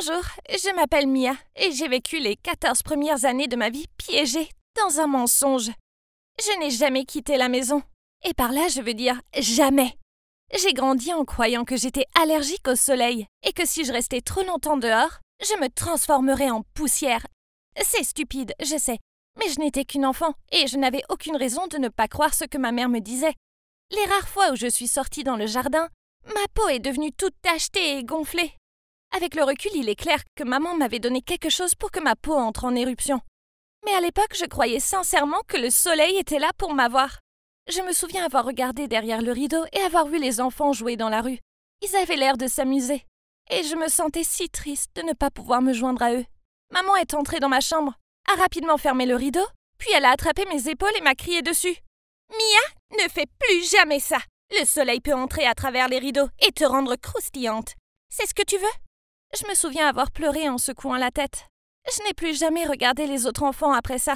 Bonjour, je m'appelle Mia et j'ai vécu les 14 premières années de ma vie piégée dans un mensonge. Je n'ai jamais quitté la maison. Et par là, je veux dire jamais. J'ai grandi en croyant que j'étais allergique au soleil et que si je restais trop longtemps dehors, je me transformerais en poussière. C'est stupide, je sais, mais je n'étais qu'une enfant et je n'avais aucune raison de ne pas croire ce que ma mère me disait. Les rares fois où je suis sortie dans le jardin, ma peau est devenue toute tachetée et gonflée avec le recul, il est clair que maman m'avait donné quelque chose pour que ma peau entre en éruption. Mais à l'époque, je croyais sincèrement que le soleil était là pour m'avoir. Je me souviens avoir regardé derrière le rideau et avoir vu les enfants jouer dans la rue. Ils avaient l'air de s'amuser. Et je me sentais si triste de ne pas pouvoir me joindre à eux. Maman est entrée dans ma chambre, a rapidement fermé le rideau, puis elle a attrapé mes épaules et m'a crié dessus. Mia, ne fais plus jamais ça. Le soleil peut entrer à travers les rideaux et te rendre croustillante. C'est ce que tu veux je me souviens avoir pleuré en secouant la tête. Je n'ai plus jamais regardé les autres enfants après ça.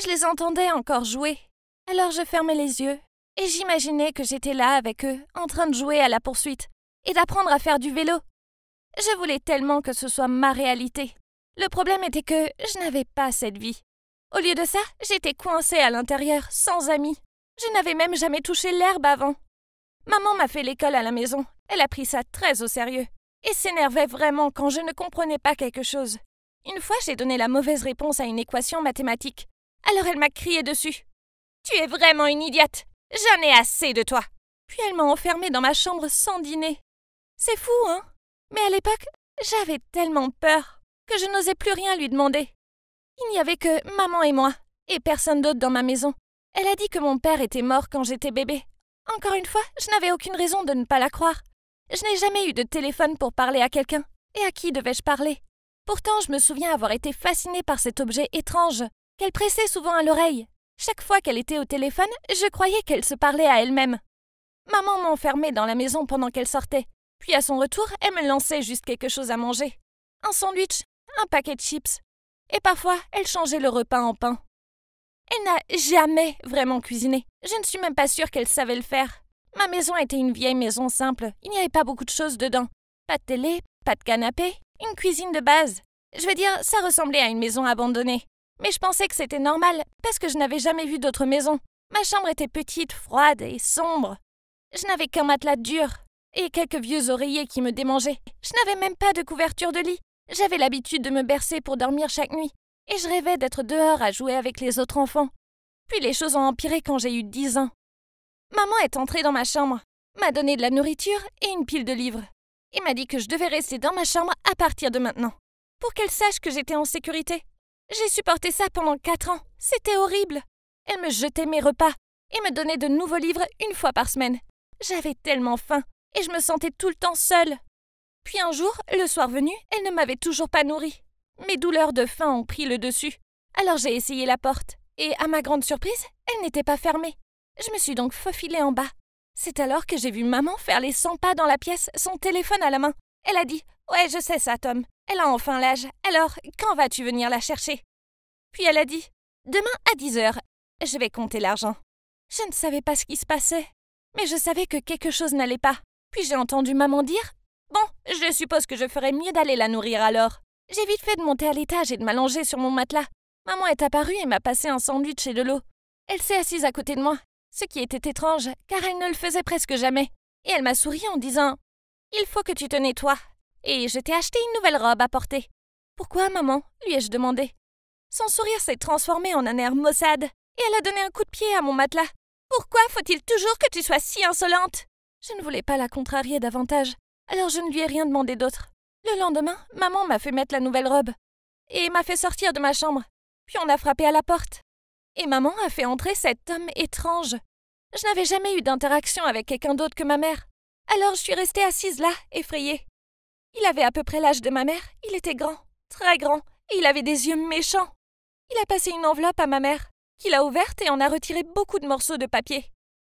Je les entendais encore jouer. Alors je fermais les yeux et j'imaginais que j'étais là avec eux, en train de jouer à la poursuite et d'apprendre à faire du vélo. Je voulais tellement que ce soit ma réalité. Le problème était que je n'avais pas cette vie. Au lieu de ça, j'étais coincée à l'intérieur, sans amis. Je n'avais même jamais touché l'herbe avant. Maman m'a fait l'école à la maison. Elle a pris ça très au sérieux et s'énervait vraiment quand je ne comprenais pas quelque chose. Une fois, j'ai donné la mauvaise réponse à une équation mathématique. Alors elle m'a crié dessus. Tu es vraiment une idiote. J'en ai assez de toi. Puis elle m'a enfermée dans ma chambre sans dîner. C'est fou, hein Mais à l'époque, j'avais tellement peur que je n'osais plus rien lui demander. Il n'y avait que maman et moi, et personne d'autre dans ma maison. Elle a dit que mon père était mort quand j'étais bébé. Encore une fois, je n'avais aucune raison de ne pas la croire. Je n'ai jamais eu de téléphone pour parler à quelqu'un. Et à qui devais-je parler Pourtant, je me souviens avoir été fascinée par cet objet étrange, qu'elle pressait souvent à l'oreille. Chaque fois qu'elle était au téléphone, je croyais qu'elle se parlait à elle-même. Maman m'enfermait dans la maison pendant qu'elle sortait. Puis à son retour, elle me lançait juste quelque chose à manger. Un sandwich, un paquet de chips. Et parfois, elle changeait le repas en pain. Elle n'a jamais vraiment cuisiné. Je ne suis même pas sûre qu'elle savait le faire. Ma maison était une vieille maison simple. Il n'y avait pas beaucoup de choses dedans. Pas de télé, pas de canapé, une cuisine de base. Je veux dire, ça ressemblait à une maison abandonnée. Mais je pensais que c'était normal, parce que je n'avais jamais vu d'autres maisons. Ma chambre était petite, froide et sombre. Je n'avais qu'un matelas dur et quelques vieux oreillers qui me démangeaient. Je n'avais même pas de couverture de lit. J'avais l'habitude de me bercer pour dormir chaque nuit, et je rêvais d'être dehors à jouer avec les autres enfants. Puis les choses ont empiré quand j'ai eu dix ans. Maman est entrée dans ma chambre, m'a donné de la nourriture et une pile de livres. Et m'a dit que je devais rester dans ma chambre à partir de maintenant, pour qu'elle sache que j'étais en sécurité. J'ai supporté ça pendant quatre ans, c'était horrible. Elle me jetait mes repas et me donnait de nouveaux livres une fois par semaine. J'avais tellement faim et je me sentais tout le temps seule. Puis un jour, le soir venu, elle ne m'avait toujours pas nourrie. Mes douleurs de faim ont pris le dessus. Alors j'ai essayé la porte, et à ma grande surprise, elle n'était pas fermée. Je me suis donc faufilée en bas. C'est alors que j'ai vu maman faire les cent pas dans la pièce, son téléphone à la main. Elle a dit Ouais, je sais ça, Tom. Elle a enfin l'âge. Alors, quand vas-tu venir la chercher Puis elle a dit Demain à 10 heures. Je vais compter l'argent. Je ne savais pas ce qui se passait, mais je savais que quelque chose n'allait pas. Puis j'ai entendu maman dire Bon, je suppose que je ferais mieux d'aller la nourrir alors. J'ai vite fait de monter à l'étage et de m'allonger sur mon matelas. Maman est apparue et m'a passé un sandwich et de l'eau. Elle s'est assise à côté de moi ce qui était étrange, car elle ne le faisait presque jamais. Et elle m'a souri en disant Il faut que tu te nettoies, et je t'ai acheté une nouvelle robe à porter. Pourquoi, maman lui ai-je demandé. Son sourire s'est transformé en un air maussade, et elle a donné un coup de pied à mon matelas. Pourquoi faut-il toujours que tu sois si insolente Je ne voulais pas la contrarier davantage, alors je ne lui ai rien demandé d'autre. Le lendemain, maman m'a fait mettre la nouvelle robe, et m'a fait sortir de ma chambre. Puis on a frappé à la porte et maman a fait entrer cet homme étrange. Je n'avais jamais eu d'interaction avec quelqu'un d'autre que ma mère. Alors je suis restée assise là, effrayée. Il avait à peu près l'âge de ma mère, il était grand, très grand, et il avait des yeux méchants. Il a passé une enveloppe à ma mère, qu'il a ouverte et en a retiré beaucoup de morceaux de papier.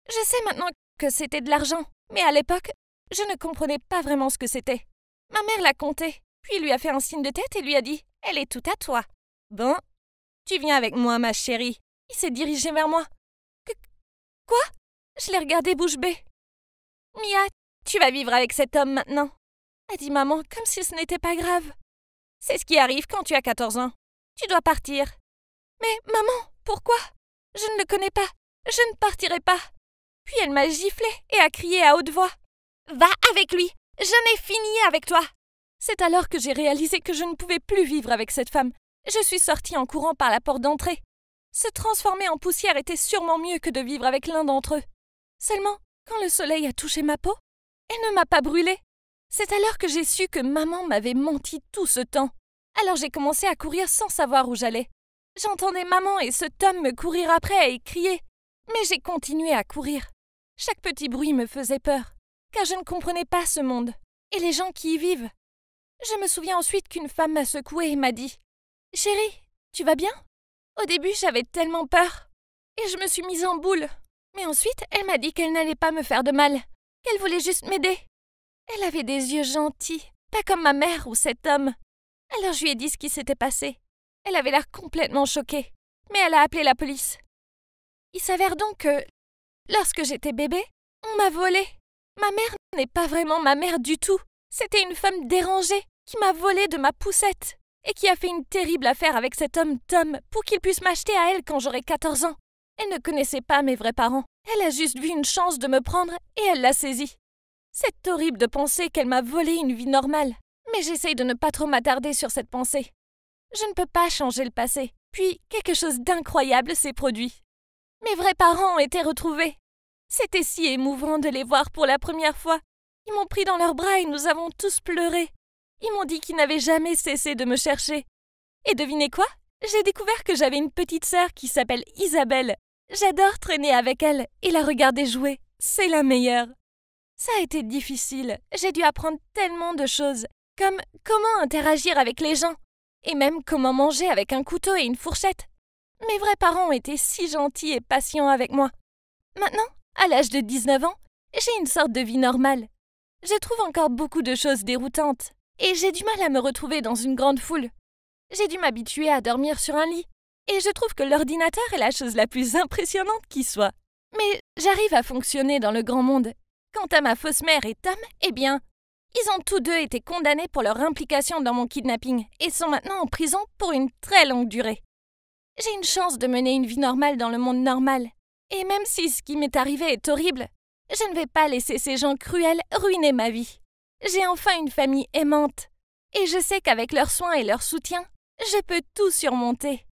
Je sais maintenant que c'était de l'argent, mais à l'époque, je ne comprenais pas vraiment ce que c'était. Ma mère l'a compté, puis lui a fait un signe de tête et lui a dit Elle est toute à toi. Bon, tu viens avec moi, ma chérie. Il s'est dirigé vers moi. quoi Je l'ai regardé bouche bée. Mia, tu vas vivre avec cet homme maintenant, a dit maman comme si ce n'était pas grave. C'est ce qui arrive quand tu as 14 ans. Tu dois partir. Mais maman, pourquoi Je ne le connais pas. Je ne partirai pas. Puis elle m'a giflé et a crié à haute voix. Va avec lui. Je n'ai fini avec toi. C'est alors que j'ai réalisé que je ne pouvais plus vivre avec cette femme. Je suis sortie en courant par la porte d'entrée. Se transformer en poussière était sûrement mieux que de vivre avec l'un d'entre eux. Seulement, quand le soleil a touché ma peau, elle ne m'a pas brûlée. C'est alors que j'ai su que maman m'avait menti tout ce temps. Alors j'ai commencé à courir sans savoir où j'allais. J'entendais maman et ce homme me courir après et crier. Mais j'ai continué à courir. Chaque petit bruit me faisait peur, car je ne comprenais pas ce monde et les gens qui y vivent. Je me souviens ensuite qu'une femme m'a secouée et m'a dit Chérie, tu vas bien au début, j'avais tellement peur. Et je me suis mise en boule. Mais ensuite, elle m'a dit qu'elle n'allait pas me faire de mal, qu'elle voulait juste m'aider. Elle avait des yeux gentils, pas comme ma mère ou cet homme. Alors je lui ai dit ce qui s'était passé. Elle avait l'air complètement choquée, mais elle a appelé la police. Il s'avère donc que, lorsque j'étais bébé, on m'a volé. Ma mère n'est pas vraiment ma mère du tout. C'était une femme dérangée qui m'a volée de ma poussette et qui a fait une terrible affaire avec cet homme Tom pour qu'il puisse m'acheter à elle quand j'aurai 14 ans. Elle ne connaissait pas mes vrais parents. Elle a juste vu une chance de me prendre et elle l'a saisie. C'est horrible de penser qu'elle m'a volé une vie normale, mais j'essaie de ne pas trop m'attarder sur cette pensée. Je ne peux pas changer le passé. Puis, quelque chose d'incroyable s'est produit. Mes vrais parents ont été retrouvés. C'était si émouvant de les voir pour la première fois. Ils m'ont pris dans leurs bras et nous avons tous pleuré. Ils m'ont dit qu'ils n'avaient jamais cessé de me chercher. Et devinez quoi J'ai découvert que j'avais une petite sœur qui s'appelle Isabelle. J'adore traîner avec elle et la regarder jouer. C'est la meilleure. Ça a été difficile. J'ai dû apprendre tellement de choses, comme comment interagir avec les gens, et même comment manger avec un couteau et une fourchette. Mes vrais parents étaient si gentils et patients avec moi. Maintenant, à l'âge de 19 ans, j'ai une sorte de vie normale. Je trouve encore beaucoup de choses déroutantes, et j'ai du mal à me retrouver dans une grande foule. J'ai dû m'habituer à dormir sur un lit, et je trouve que l'ordinateur est la chose la plus impressionnante qui soit. Mais j'arrive à fonctionner dans le grand monde. Quant à ma fausse mère et Tom, eh bien, ils ont tous deux été condamnés pour leur implication dans mon kidnapping et sont maintenant en prison pour une très longue durée. J'ai une chance de mener une vie normale dans le monde normal. Et même si ce qui m'est arrivé est horrible, je ne vais pas laisser ces gens cruels ruiner ma vie. J'ai enfin une famille aimante. Et je sais qu'avec leurs soins et leur soutien, je peux tout surmonter.